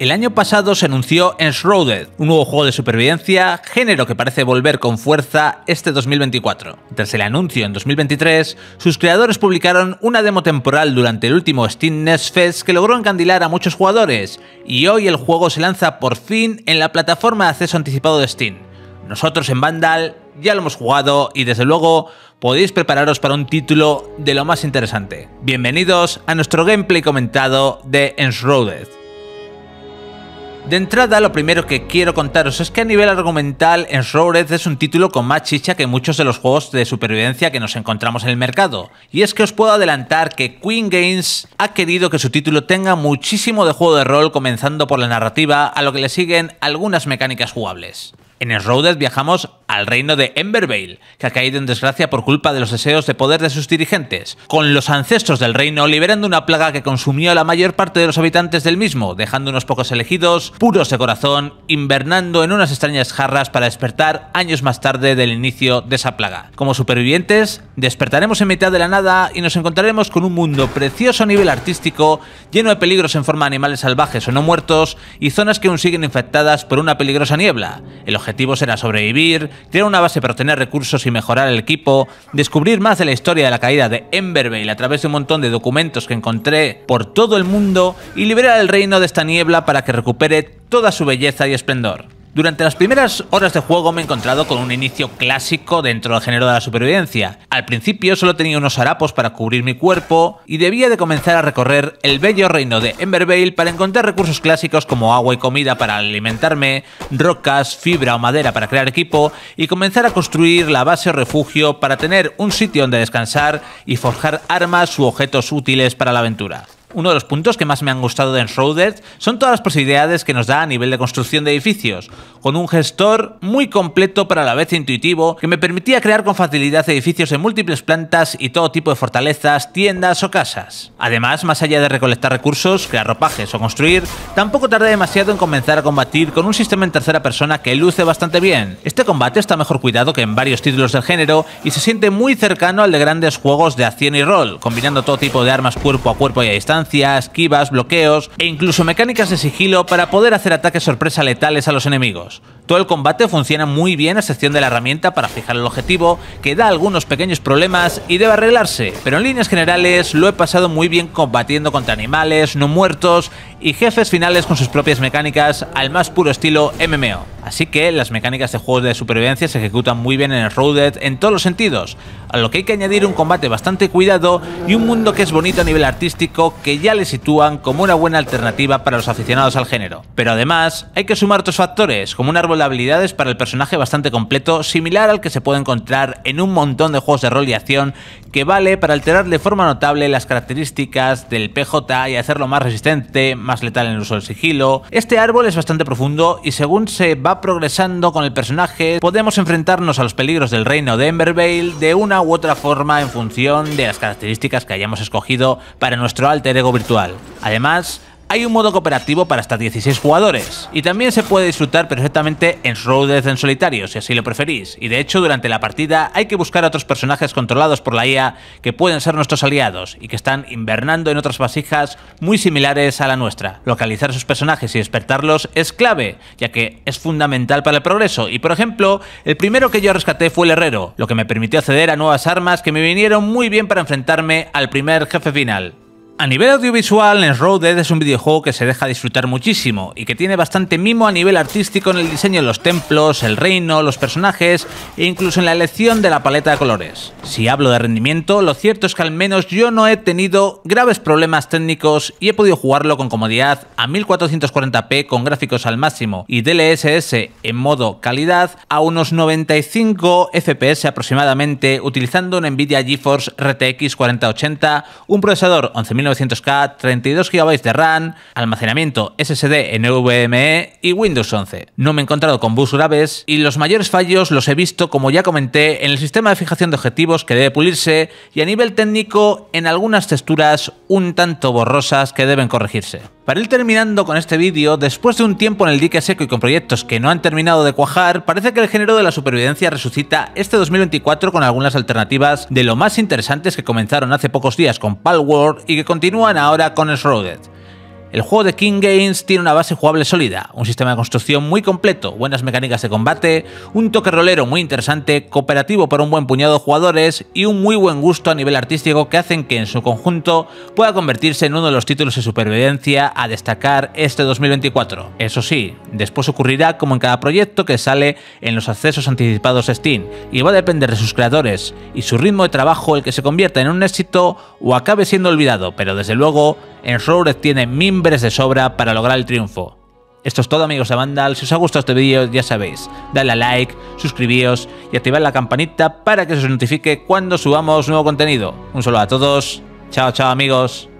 El año pasado se anunció Enshrouded, un nuevo juego de supervivencia, género que parece volver con fuerza este 2024. Tras el anuncio en 2023, sus creadores publicaron una demo temporal durante el último Steam Next Fest que logró encandilar a muchos jugadores, y hoy el juego se lanza por fin en la plataforma de acceso anticipado de Steam. Nosotros en Vandal ya lo hemos jugado y desde luego podéis prepararos para un título de lo más interesante. Bienvenidos a nuestro gameplay comentado de Enshrouded. De entrada, lo primero que quiero contaros es que a nivel argumental, Enshrouded es un título con más chicha que muchos de los juegos de supervivencia que nos encontramos en el mercado. Y es que os puedo adelantar que Queen Games ha querido que su título tenga muchísimo de juego de rol, comenzando por la narrativa, a lo que le siguen algunas mecánicas jugables. En el viajamos al reino de Embervale, que ha caído en desgracia por culpa de los deseos de poder de sus dirigentes, con los ancestros del reino liberando una plaga que consumió a la mayor parte de los habitantes del mismo, dejando unos pocos elegidos, puros de corazón, invernando en unas extrañas jarras para despertar años más tarde del inicio de esa plaga. Como supervivientes, despertaremos en mitad de la nada y nos encontraremos con un mundo precioso a nivel artístico, lleno de peligros en forma de animales salvajes o no muertos, y zonas que aún siguen infectadas por una peligrosa niebla. El objetivos era sobrevivir, crear una base para obtener recursos y mejorar el equipo, descubrir más de la historia de la caída de Embervale a través de un montón de documentos que encontré por todo el mundo y liberar el reino de esta niebla para que recupere toda su belleza y esplendor. Durante las primeras horas de juego me he encontrado con un inicio clásico dentro del género de la supervivencia. Al principio solo tenía unos harapos para cubrir mi cuerpo y debía de comenzar a recorrer el bello reino de Embervale para encontrar recursos clásicos como agua y comida para alimentarme, rocas, fibra o madera para crear equipo y comenzar a construir la base o refugio para tener un sitio donde descansar y forjar armas u objetos útiles para la aventura uno de los puntos que más me han gustado de Enshrouded son todas las posibilidades que nos da a nivel de construcción de edificios, con un gestor muy completo pero a la vez intuitivo que me permitía crear con facilidad edificios en múltiples plantas y todo tipo de fortalezas, tiendas o casas. Además, más allá de recolectar recursos, crear ropajes o construir, tampoco tardé demasiado en comenzar a combatir con un sistema en tercera persona que luce bastante bien. Este combate está mejor cuidado que en varios títulos del género y se siente muy cercano al de grandes juegos de acción y rol, combinando todo tipo de armas cuerpo a cuerpo y a distancia esquivas, bloqueos e incluso mecánicas de sigilo para poder hacer ataques sorpresa letales a los enemigos. Todo el combate funciona muy bien a excepción de la herramienta para fijar el objetivo, que da algunos pequeños problemas y debe arreglarse, pero en líneas generales lo he pasado muy bien combatiendo contra animales, no muertos y jefes finales con sus propias mecánicas al más puro estilo MMO. Así que las mecánicas de juegos de supervivencia se ejecutan muy bien en el Roaded en todos los sentidos, a lo que hay que añadir un combate bastante cuidado y un mundo que es bonito a nivel artístico que ya le sitúan como una buena alternativa para los aficionados al género. Pero además hay que sumar otros factores, como un árbol de habilidades para el personaje bastante completo, similar al que se puede encontrar en un montón de juegos de rol y acción, que vale para alterar de forma notable las características del PJ y hacerlo más resistente, más letal en el uso del sigilo. Este árbol es bastante profundo y según se va progresando con el personaje, podemos enfrentarnos a los peligros del reino de Embervale de una u otra forma en función de las características que hayamos escogido para nuestro alter ego virtual. Además, hay un modo cooperativo para hasta 16 jugadores, y también se puede disfrutar perfectamente en Shrouded en solitario, si así lo preferís, y de hecho durante la partida hay que buscar a otros personajes controlados por la IA e que pueden ser nuestros aliados y que están invernando en otras vasijas muy similares a la nuestra. Localizar sus personajes y despertarlos es clave, ya que es fundamental para el progreso, y por ejemplo, el primero que yo rescaté fue el herrero, lo que me permitió acceder a nuevas armas que me vinieron muy bien para enfrentarme al primer jefe final. A nivel audiovisual, Road Dead es un videojuego que se deja disfrutar muchísimo y que tiene bastante mimo a nivel artístico en el diseño de los templos, el reino, los personajes e incluso en la elección de la paleta de colores. Si hablo de rendimiento, lo cierto es que al menos yo no he tenido graves problemas técnicos y he podido jugarlo con comodidad a 1440p con gráficos al máximo y DLSS en modo calidad a unos 95 FPS aproximadamente utilizando un Nvidia GeForce RTX 4080, un procesador 1190 k 32 GB de RAM, almacenamiento SSD en NVMe y Windows 11. No me he encontrado con bugs graves y los mayores fallos los he visto, como ya comenté, en el sistema de fijación de objetivos que debe pulirse y a nivel técnico en algunas texturas un tanto borrosas que deben corregirse. Para ir terminando con este vídeo, después de un tiempo en el dique seco y con proyectos que no han terminado de cuajar, parece que el género de la supervivencia resucita este 2024 con algunas alternativas de lo más interesantes que comenzaron hace pocos días con Palworld y que continúan ahora con Shrouded. El juego de King Games tiene una base jugable sólida, un sistema de construcción muy completo, buenas mecánicas de combate, un toque rolero muy interesante, cooperativo para un buen puñado de jugadores y un muy buen gusto a nivel artístico que hacen que en su conjunto pueda convertirse en uno de los títulos de supervivencia a destacar este 2024. Eso sí, después ocurrirá como en cada proyecto que sale en los accesos anticipados Steam y va a depender de sus creadores y su ritmo de trabajo el que se convierta en un éxito o acabe siendo olvidado, pero desde luego en tiene tiene mimbres de sobra para lograr el triunfo. Esto es todo amigos de Vandal, si os ha gustado este vídeo ya sabéis, dadle a like, suscribíos y activad la campanita para que se os notifique cuando subamos nuevo contenido. Un saludo a todos, chao chao amigos.